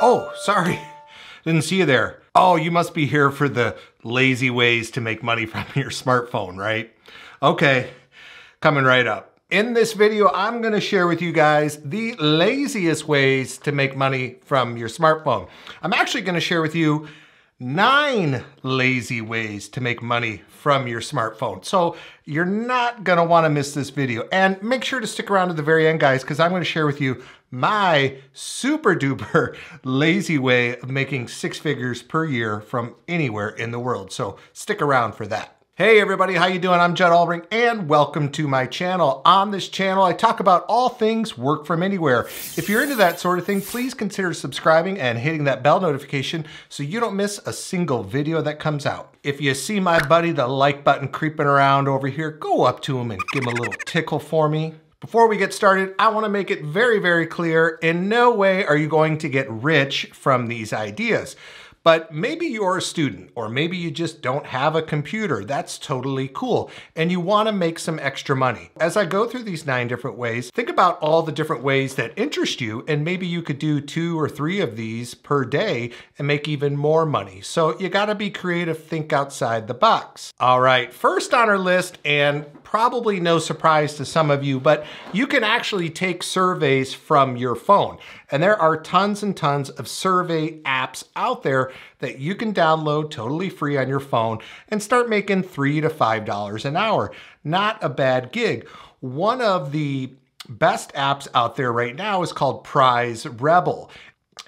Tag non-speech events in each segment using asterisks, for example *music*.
Oh, sorry. *laughs* Didn't see you there. Oh, you must be here for the lazy ways to make money *laughs* from your smartphone, right? Okay, coming right up. In this video, I'm gonna share with you guys the laziest ways to make money from your smartphone. I'm actually gonna share with you nine lazy ways to make money from your smartphone. So you're not gonna wanna miss this video. And make sure to stick around to the very end, guys, because I'm gonna share with you my super duper *laughs* lazy way of making six figures per year from anywhere in the world. So stick around for that. Hey everybody, how you doing? I'm Judd Albring and welcome to my channel. On this channel, I talk about all things work from anywhere. If you're into that sort of thing, please consider subscribing and hitting that bell notification so you don't miss a single video that comes out. If you see my buddy, the like button creeping around over here, go up to him and give him a little tickle for me. Before we get started, I wanna make it very, very clear, in no way are you going to get rich from these ideas. But maybe you're a student, or maybe you just don't have a computer. That's totally cool. And you wanna make some extra money. As I go through these nine different ways, think about all the different ways that interest you, and maybe you could do two or three of these per day and make even more money. So you gotta be creative, think outside the box. All right, first on our list, and probably no surprise to some of you, but you can actually take surveys from your phone. And there are tons and tons of survey apps out there that you can download totally free on your phone and start making three to $5 an hour. Not a bad gig. One of the best apps out there right now is called Prize Rebel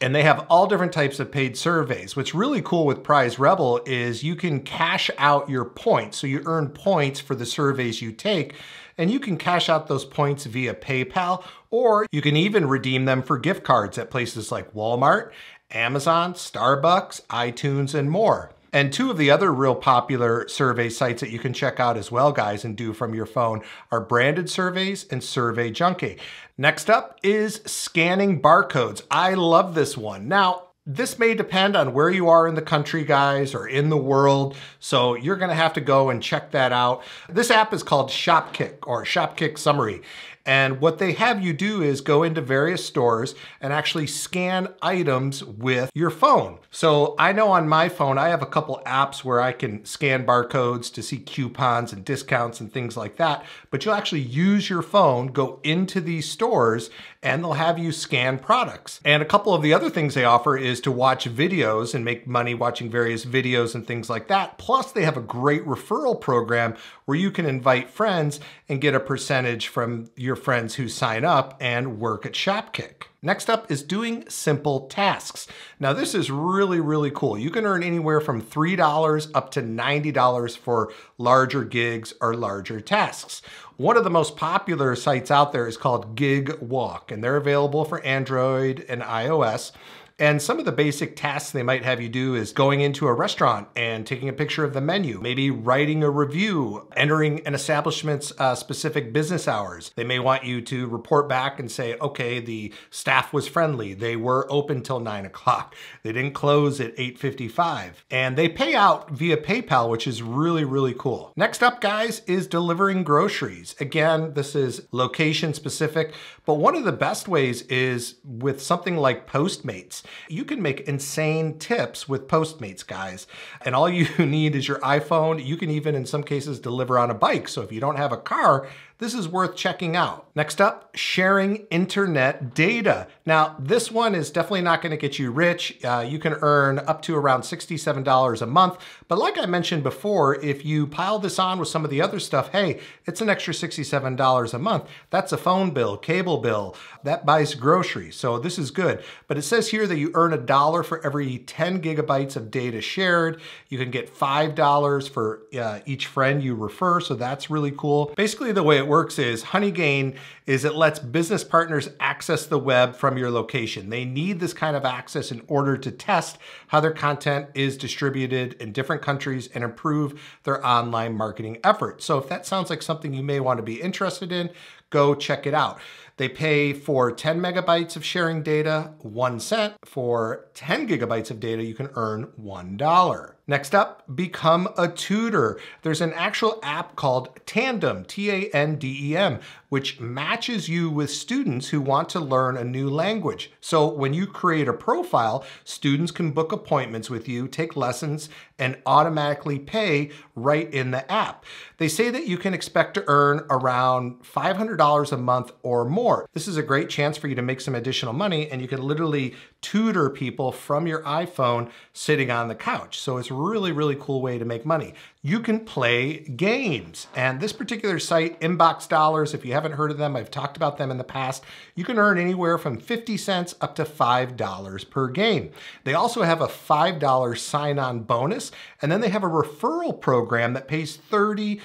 and they have all different types of paid surveys. What's really cool with Prize Rebel is you can cash out your points. So you earn points for the surveys you take, and you can cash out those points via PayPal, or you can even redeem them for gift cards at places like Walmart, Amazon, Starbucks, iTunes, and more. And two of the other real popular survey sites that you can check out as well, guys, and do from your phone are Branded Surveys and Survey Junkie. Next up is scanning barcodes. I love this one. Now, this may depend on where you are in the country, guys, or in the world. So you're gonna have to go and check that out. This app is called Shopkick or Shopkick Summary. And what they have you do is go into various stores and actually scan items with your phone. So I know on my phone, I have a couple apps where I can scan barcodes to see coupons and discounts and things like that. But you'll actually use your phone, go into these stores, and they'll have you scan products. And a couple of the other things they offer is to watch videos and make money watching various videos and things like that. Plus, they have a great referral program where you can invite friends and get a percentage from your your friends who sign up and work at Shopkick. Next up is doing simple tasks. Now this is really, really cool. You can earn anywhere from $3 up to $90 for larger gigs or larger tasks. One of the most popular sites out there is called Gig Walk, and they're available for Android and iOS. And some of the basic tasks they might have you do is going into a restaurant and taking a picture of the menu, maybe writing a review, entering an establishment's uh, specific business hours. They may want you to report back and say, okay, the staff was friendly. They were open till nine o'clock. They didn't close at 8.55. And they pay out via PayPal, which is really, really cool. Next up, guys, is delivering groceries. Again, this is location specific, but one of the best ways is with something like Postmates. You can make insane tips with Postmates, guys. And all you *laughs* need is your iPhone. You can even, in some cases, deliver on a bike. So if you don't have a car, this is worth checking out. Next up, sharing internet data. Now, this one is definitely not gonna get you rich. Uh, you can earn up to around $67 a month, but like I mentioned before, if you pile this on with some of the other stuff, hey, it's an extra $67 a month. That's a phone bill, cable bill, that buys groceries, so this is good. But it says here that you earn a dollar for every 10 gigabytes of data shared. You can get $5 for uh, each friend you refer, so that's really cool. Basically, the way it works is HoneyGain is it lets business partners access the web from your location. They need this kind of access in order to test how their content is distributed in different countries and improve their online marketing efforts. So if that sounds like something you may want to be interested in, go check it out. They pay for 10 megabytes of sharing data, one cent. For 10 gigabytes of data, you can earn $1. Next up, become a tutor. There's an actual app called Tandem, T-A-N-D-E-M, which matches you with students who want to learn a new language. So when you create a profile, students can book appointments with you, take lessons, and automatically pay right in the app. They say that you can expect to earn around $500 a month or more more. This is a great chance for you to make some additional money and you can literally tutor people from your iPhone sitting on the couch. So it's a really, really cool way to make money. You can play games and this particular site, Inbox Dollars, if you haven't heard of them, I've talked about them in the past, you can earn anywhere from 50 cents up to $5 per game. They also have a $5 sign-on bonus and then they have a referral program that pays 30%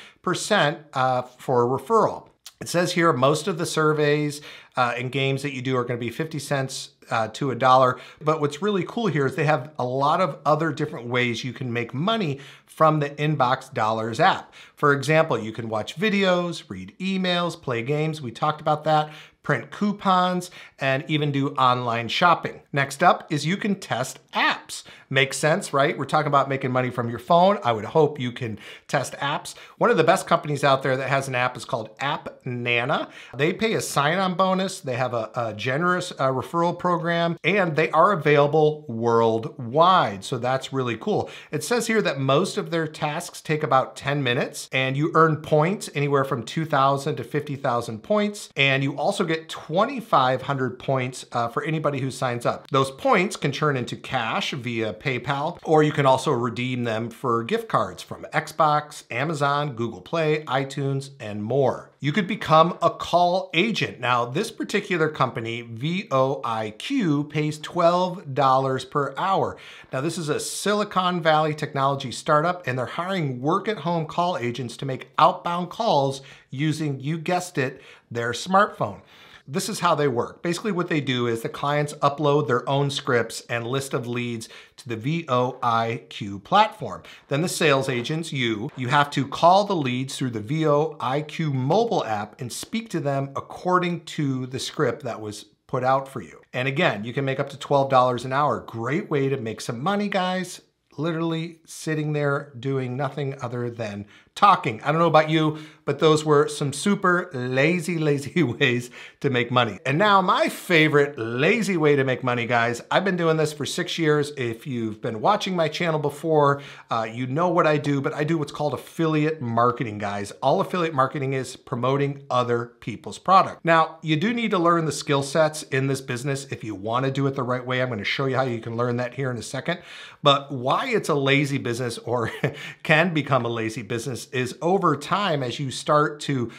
uh, for a referral. It says here most of the surveys uh, and games that you do are going to be 50 cents uh, to a dollar. But what's really cool here is they have a lot of other different ways you can make money from the Inbox Dollars app. For example, you can watch videos, read emails, play games. We talked about that print coupons, and even do online shopping. Next up is you can test apps. Makes sense, right? We're talking about making money from your phone. I would hope you can test apps. One of the best companies out there that has an app is called App Nana. They pay a sign-on bonus. They have a, a generous uh, referral program, and they are available worldwide. So that's really cool. It says here that most of their tasks take about 10 minutes, and you earn points anywhere from 2,000 to 50,000 points, and you also get get 2,500 points uh, for anybody who signs up. Those points can turn into cash via PayPal, or you can also redeem them for gift cards from Xbox, Amazon, Google Play, iTunes, and more. You could become a call agent. Now, this particular company, VOIQ, pays $12 per hour. Now, this is a Silicon Valley technology startup, and they're hiring work-at-home call agents to make outbound calls using, you guessed it, their smartphone this is how they work. Basically what they do is the clients upload their own scripts and list of leads to the VOIQ platform. Then the sales agents, you, you have to call the leads through the VOIQ mobile app and speak to them according to the script that was put out for you. And again, you can make up to $12 an hour. Great way to make some money, guys. Literally sitting there doing nothing other than talking. I don't know about you, but those were some super lazy, *laughs* lazy ways to make money. And now my favorite lazy way to make money, guys, I've been doing this for six years. If you've been watching my channel before, uh, you know what I do, but I do what's called affiliate marketing, guys. All affiliate marketing is promoting other people's product. Now, you do need to learn the skill sets in this business if you wanna do it the right way. I'm gonna show you how you can learn that here in a second. But why it's a lazy business or *laughs* can become a lazy business is over time as you start to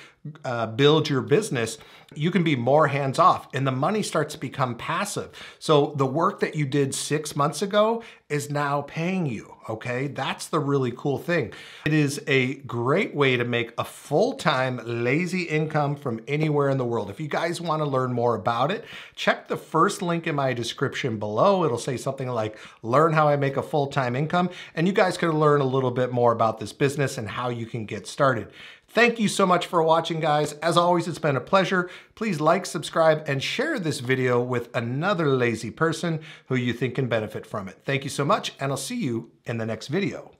uh, build your business, you can be more hands off and the money starts to become passive. So the work that you did six months ago is now paying you, okay? That's the really cool thing. It is a great way to make a full-time lazy income from anywhere in the world. If you guys wanna learn more about it, check the first link in my description below. It'll say something like, learn how I make a full-time income. And you guys can learn a little bit more about this business and how you can get started. Thank you so much for watching, guys. As always, it's been a pleasure. Please like, subscribe, and share this video with another lazy person who you think can benefit from it. Thank you so much, and I'll see you in the next video.